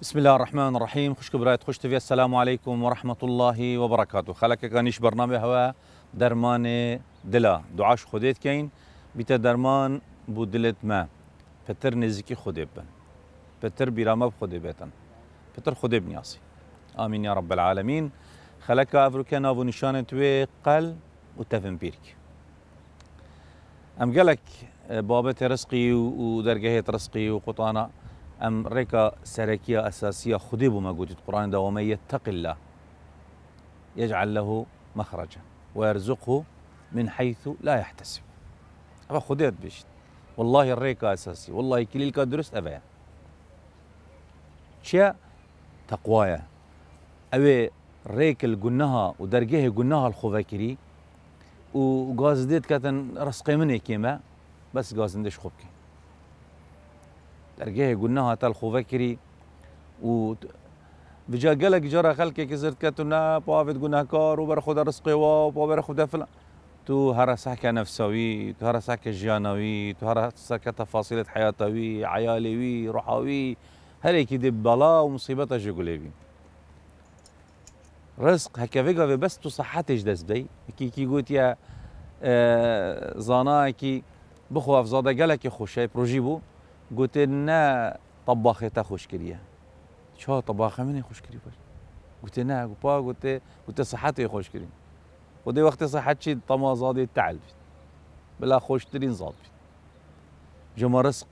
بسم الله الرحمن خوش كبرات خوش تفيا السلام عليكم ورحمة الله وبركاته برکاته خلک برنامج هوا درمان دلا دعاش خديت كين بيت درمان بودلت ما بتر نزكي خديب بتر پتر بیرامه خودت بتن پتر آمين يا آمین یا رب العالمين خلک افروکنا و نشان توي قل وتفن بيرك ام قالك بابت رزقي ودرجه رزقي وقطانا ام ريكا سركيا اساسيه خدي بما قلت القران ده ومن يتق الله يجعل له مخرجا ويرزقه من حيث لا يحتسب ابا خديت بيش والله الريكا اساسي والله كليلكا درست ابا شيا تقوايا ابي ريك الجنها ودرجه قنها الخوفكري وغازديت ديت كاتن رسقي مني كيما بس غازندش ندش خوبكي درگه گناه تل خوبه کری و بجا گلک جرا خلکی که زرد که تو نه پاوید گناهکار و بر خدا رزقی و پا بر خدا فلان تو هر سحك نفسوي تو هر سحك جيانوي تو هر سحك تفاصيل حياتوي عيالوي روحوي هريك دي بلا ومصيبته جقولي بي رزق هكا فيغا بس تو صحتش دس بي كي كي قلت يا آه زانا كي بخواف زادا قالك خوشي بروجيبو گوتێ خوش تەباخێتا شو چا مني خوش خوشکی باش لنا قبا قلت قلت صحتي خوش خۆشکرین ودي وقت صحت شي طما زادي تعال بلا ترين زاد بیت جمە ڕسق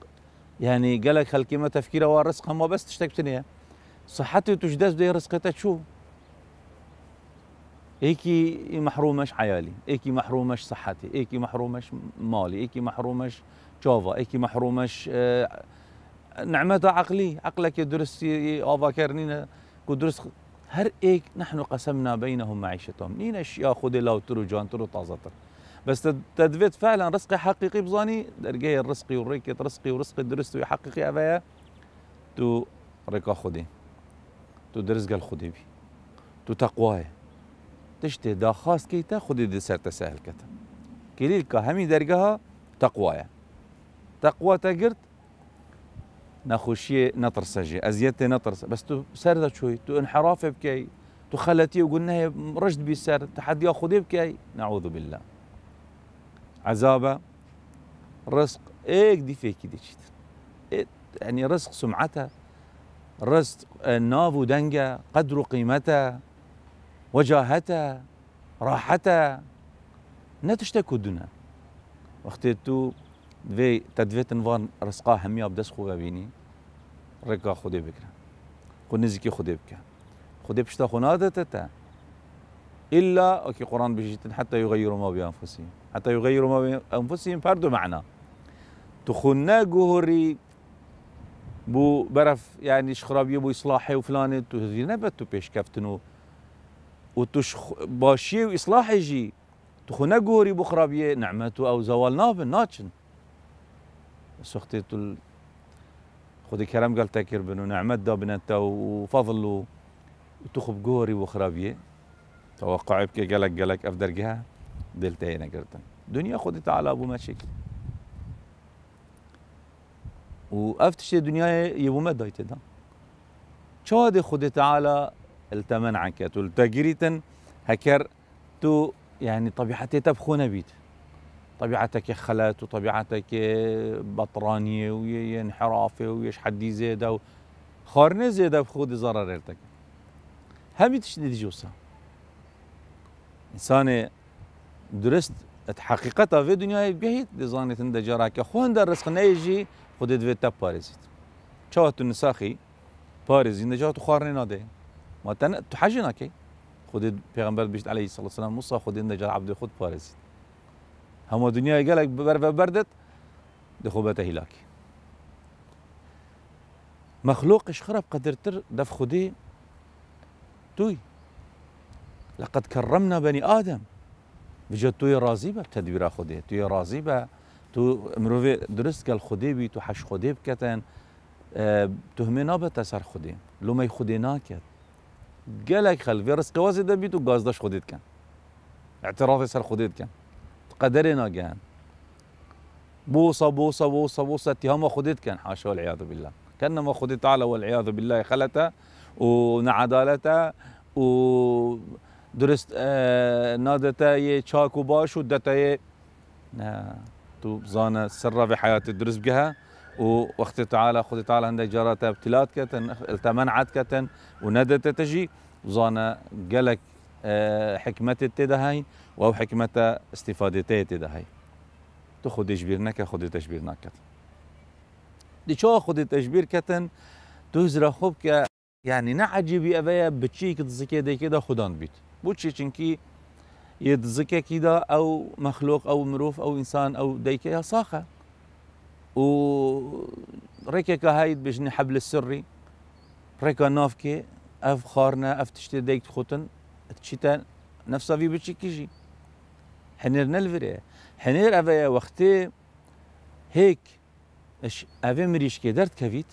یعنی گەلک خەلکیمە تەفکیرەوە ڕسق هەما بەست شتێک بتنە سەحەتی توش دەست بدي ڕسقەتە چوو هيكي محرومش عيالي هيكي محرومش صحتي هيكي محرومش مالي هيكي محرومش جوفا اكي محرومش آه، نعمتها عقلي عقلك يدرس اوفاكرنين كدرس هر ايك نحن قسمنا بينهم معيشتهم نينش خودي لو ترو جان ترو طازتر بس تدفيت فعلا رزقي حقيقي بظاني درجي الرزقي وريكي رزقي ورزقي درست ويحققي أبايا تو ريكا خودي تو قال خودي بي تو تقواي تشتي دا خاص كي تاخذي دي سر تسهل كتا كليل كهمي درجها تقواي تقوى تقرت نخوشية نطرسجي أزيتي نطرس بس تو سردة شوي تو انحراف بكي تو خلتي وقلنا هي رشد بيسر تحدي ياخذ بكي نعوذ بالله عذابة رزق ايك دي فيك دي إيه يعني رزق سمعتها رزق ناف ودنقة قدر قيمتها وجاهتها راحتها نتشتكو دنا دونها وقت تو dve tedvetin van rizqa hemiya bi dest xwe vevînî reka Xwedê bikire xwe nizîkî Xwedê bike Xwedê پشتا xwe nadete تا إلا كي قرآن بيجيتن حتى يغيروا ما بأنفسهم حتى يغيروا ما بأنفسهم فردوا معنا تخنا جوهري بو برف يعني شخرابية بو إصلاحي وفلانة تو نبت تو بيش كفتنو وتش باشية وإصلاحي جي تخنا جوهري بو خرابية نعمته أو زوال نابن ناتشن سختي تل خدي كرم قال تاكر بنو نعمت دابنتا وفضل وتخب قوري وخرابيه توقعي بك قلق قلق افدر جهه دلتا هنا قرتن دنيا خدي تعالى ابو مشاكل وافتشي دنيا يبو ما دايت دا شاد خدي تعالى التمن عنك تل تجريتن هكر تو يعني طبيعتي تبخونا بيت طبيعتك خلت وطبيعتك بطرانيه ويا انحرافه ويا حدي زيده خارنه زيده بخودي ضرر ارتك هم جوسا انسان درست حقیقتا في دنيا بهید دیزانی تند جرا خون در رزق نیجی خودت وی تب پارزید چه تو نساخی پارزی نجا نادي ما تن تو حج نکی خودت پیغمبر بیشت الصلاة والسلام مصا خودي نجا عبد خود بارزيت هما دنیای قالك بەرە بەردت دەخۆبەتە هیلاکی مخلوق خراب قدرتر دف خودی توی لقد كرمنا بني آدم بجد توی راضی بە تدبیرا خودی توی راضی بە تو مرۆڤ درست گەل خودی بی تو حەش خودی بکەن اه، تهمێ نابێتە سەر خودی لومەی خودی ناکرد گەلێک خەلێ ڕستکەوازی دەبیت تو گازدەش خودی بکەن اعتراضی سر خودی بکەن قدرنا كان بوصه بوصه بوصه بوصه اتهام وخدت كان حاشا والعياذ بالله كانما خدت على والعياذ بالله خلتا ونعدالتا و درست آه، نادته یه چاک و باش و دته نه تو زانا سره في حیات الدرس بگه و وقت تعالى خود تعالى عندك جرات ابتلات كتن التمنعت كتن وندت تجي وزانا قالك آه، حكمت تدهين أو حكمت استفادتي تدهين تو خودی جبیر نکه خودی تجبیر نکت دیچا خودی تجبیر کتن تو زرا خوب که یعنی نه عجیبی اوه بچی که دزکه ده دا خودان بیت بو چی چنکی یه دزکه دا او مخلوق او مروف او انسان او دیکه یا ساخه و رکه که هاید بجنی حبل السري رکه نافکه اف خارنه اف تشتی دیکت خوتن چیتان في بچی كيجي حنير نلفري حنير اوه وقتی هيك اش اوه مریش که درد کوید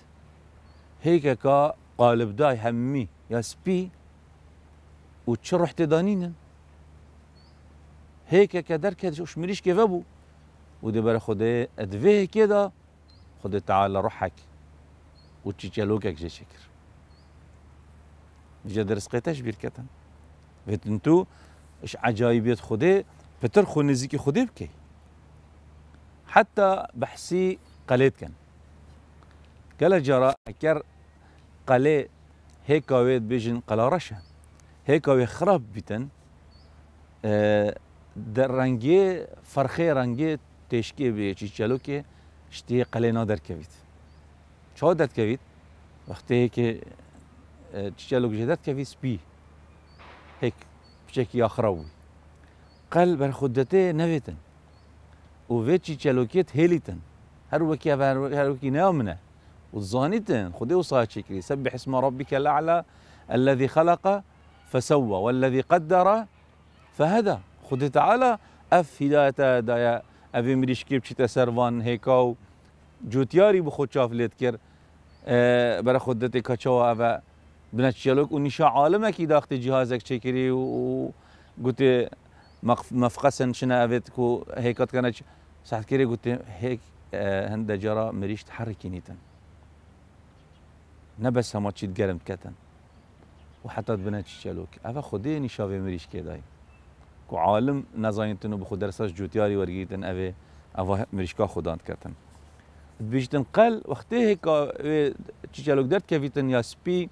هيك اکا قالب دای همی یا سپی و چه روح تدانینن هيك اکا درد کدش اش مریش که وبو و دی برا خوده ادوه که دا خوده تعالی و چی چلوکک جه شکر جه قیتش بتن تو اش عجایبیت خوده پتر خو نزیک خوده بکی حتى بحسي قليت كان قال جرا اكر قلي هيك ويت بيجن قلا رشا هيك وي خراب بيتن أه درنگي فرخي رنگي تشكي بي چي چلو كي شتي قلي نا در كويت چا در كويت وقتي كي چلو جدت كويت سبي هيك بشكل خروي قال بر خدته نويتن وفيتشي تشالوكيت هيليتن هر هروكي هر نامنا وزانيتن خدي وصايا شكري سبح اسم ربك الاعلى الذي خلق فسوى والذي قدر فهدى خدي تعالى اف هدايه دايا ابي مريشكير بشتا سروان هيكاو جوتياري بخود شاف ليتكر آه، برا خدتي كاتشوا بنچیالوک و نیشا عالمه کی داخت جهازک چکری و گوته مفقسن شنا اوید کو هیکات کنه ساعت کری گوته هیک هند جرا مریش تحرکی نیتن نه بس همه چید گرم کتن و حتی بنچیالوک اوه خودی نیشا و مریش که دای کو عالم نزاینتن و بخود درساش جوتیاری ورگیتن اوه اوه مریشکا خوداند کتن بيجتن قل وقتها هيك تشجع لك درت كيفيتن يا سبي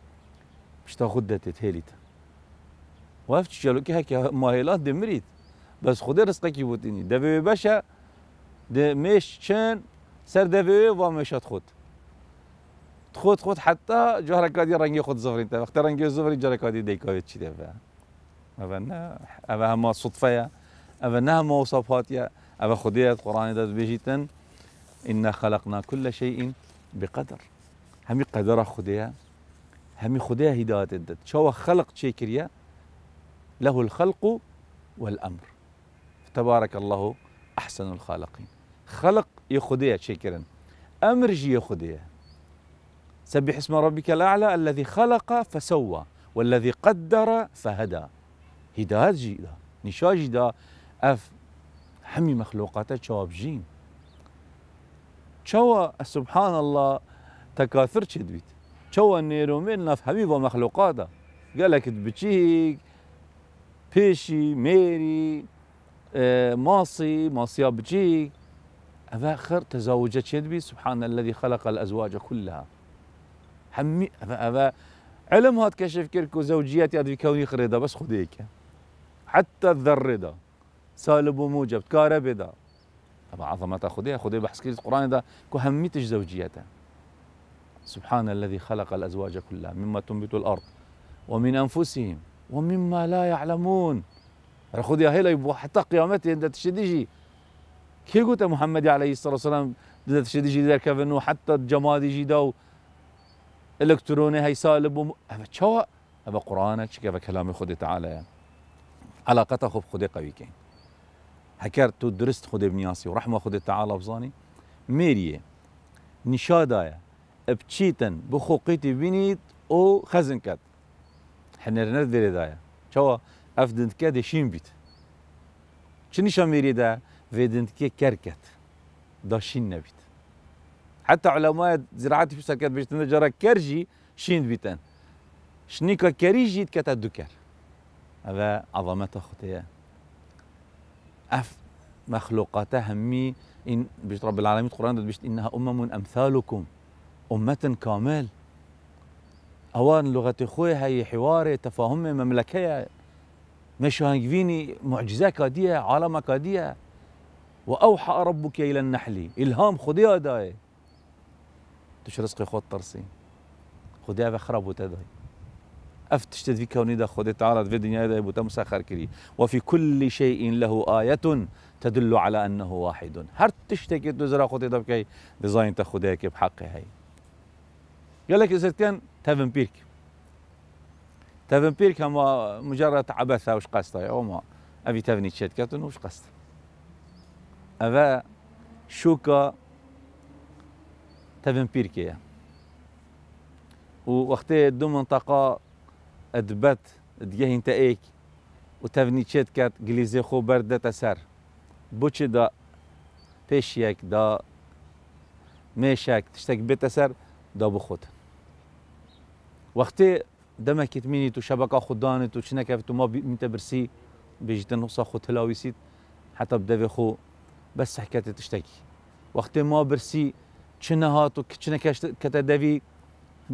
باش تاخذ داتت هاليت وقفت شالوكي هكا ماهيلات مريد بس خدي رزقك يبوتيني دافي باشا ده مش شن سر دافي ومش تخوت تخوت تخوت حتى جوهر كادي رنجي خد زفرين تا وقت رنجي زفرين جوهر كادي ديكاويت شي دافا أبنا أبا هما صدفة أبنا هما وصفات يا أبا خديت قرآن دات بيجيتن إنا خلقنا كل شيء بقدر همي قدر خديها همي خدايا هداية دت شو خلق شيكريا له الخلق والأمر تبارك الله أحسن الخالقين خلق شي شكرا أمر جي يخديا سبح اسم ربك الأعلى الذي خلق فسوى والذي قدر فهدى هداية جيدا نشا دا أف همي مخلوقات شواب جين شوا سبحان الله تكاثر شدويت تشوى نيرو ملنا في حبيبه مخلوقاتا قالك تبتشيك بيشي ميري اه، ماصي ماصي بتشيك أبا خر تزوجت شدبي سبحان الذي خلق الأزواج كلها حمي أبا, أبا علم هات كشف كركو زوجيات يد كوني خريدة بس خديك حتى الذردة سالب وموجب كهرباء ده عظمة خديها خديها بحس كريت القرآن ده كو هميتش سبحان الذي خلق الأزواج كلها مما تنبت الأرض ومن أنفسهم ومما لا يعلمون خذ يا هلا حتى قيامتي أنت تشديجي كي قلت محمد عليه الصلاة والسلام عند تشديجي ذلك أنه حتى الجماد يجي دو الكتروني هي سالب وم... أبا شوا أبا قرآن كيف كلام خدي تعالى علاقته خب خدي قوي كين هكر تو درست ابن ياسي ورحمة خدي تعالى بزاني ميريه نشادايا بتشيتن بخوقيتي بينيت او خزن كات حنا رنا ديري دايا شوا افدنت دشیم شين بيت شني شاميري دا فيدنت كي كركت دا شين نبيت حتى علماء زراعتي في سكات باش تنجرا كرجي شين بيتان شنيكا كريجي كتا کر هذا عظمة خودیه اف مخلوقاتها همي ان باش رب العالمين داد باش انها امم امثالكم أمة كامل أوان لغة خويا هي حواري تفاهمي مملكية مشو هنجفيني معجزة كادية عالم كادية وأوحى ربك إلى النحل إلهام خديها داي تش رزقي خود ترسي خديها بخرب وتداي أفتش تدفي كوني دا خدي تعالى في الدنيا دا بوتا مسخر كري وفي كل شيء له آية تدل على أنه واحد هر تشتكي تزرع خودي دا بكي ديزاين تا خديك بحقي هي قالك لك كان تافن بيرك تافن بيرك هما مجرد عبثة وش يا هما أبي تفني تشتكت وش قصته أبا شوكا تافن بيرك يا ووقت دو منطقة أدبت تجاه انت ايك وتفني كات غليزي خو برد تسر بوشي دا بيشيك دا ميشك تشتك بتسر دا بخوت وقتی دمکت مینی تو شبکه خودانه تو چی نکفت تو ما میته برسی بجیت نقصا خود تلاویسید حتی بدوی خو بس حکایت تشتکی وقتی ما برسی چی نهات تو چی نکشت کتا دوی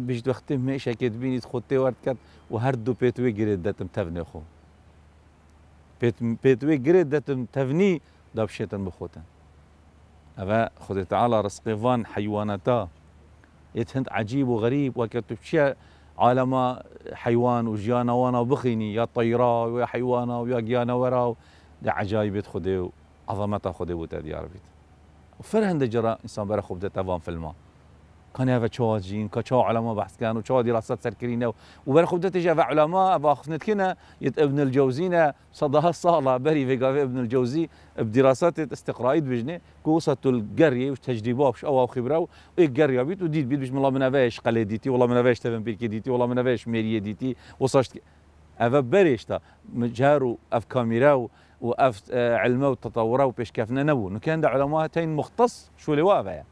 بجد وقتی میشه که بینید خود تیوارد کرد و هر دو پیتوی گرید دتم تفنی خو پیت پیتوی گرید دتم تفنی داب شیطن بخوتن اوه خود تعالی رزقی وان يتهند عجيب وغريب وكتب بشيء عالم حيوان وجيانا وانا بخيني يا طيرا ويا حيوانا ويا جيانا ورا ده عجايب خدي وعظمتها خدي وتديار بيت وفر هند جرا انسان برا خبده تفان في الماء كان هذا چوازین که چو علماء بحث كانوا و دراسات سركرينا کرینه و علماء باخذنا كنا يد ابن الجوزينا صدها الصالة بري في قاف ابن الجوزي بدراسات استقرائية بجنه قصة القرية وش تجربة وش أو خبرة وقرية بيت وديت بيت بيش والله من أفاش قلديتي والله من أفاش تفن بيك ديتي والله من أفاش ميري ديتي وصشت أفا بريش تا مجارو أف كاميراو وأف آه، علماء وتطوره وبيش كافنا نبو كان ده علماء تين مختص شو اللي يعني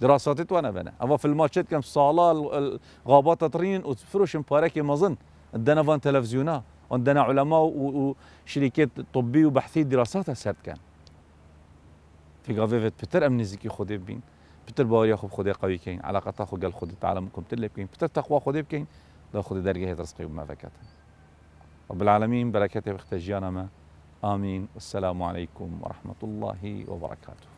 دراسات وانا اما في الماتشات كم صاله غابات ترين وفروش ما ظن عندنا فان تلفزيونا عندنا علماء وشركات طبية وبحثية دراساتها سرد كان في قافيفت بتر امنيزيكي خودي بين بتر باور خوب خودي قوي كين علاقتها خو قال خودي تعالى ممكن تلب كين بتر تقوى خودي بكين لا خودي درجه رزقي بما فكتها رب العالمين بركاته واختجانا ما امين والسلام عليكم ورحمه الله وبركاته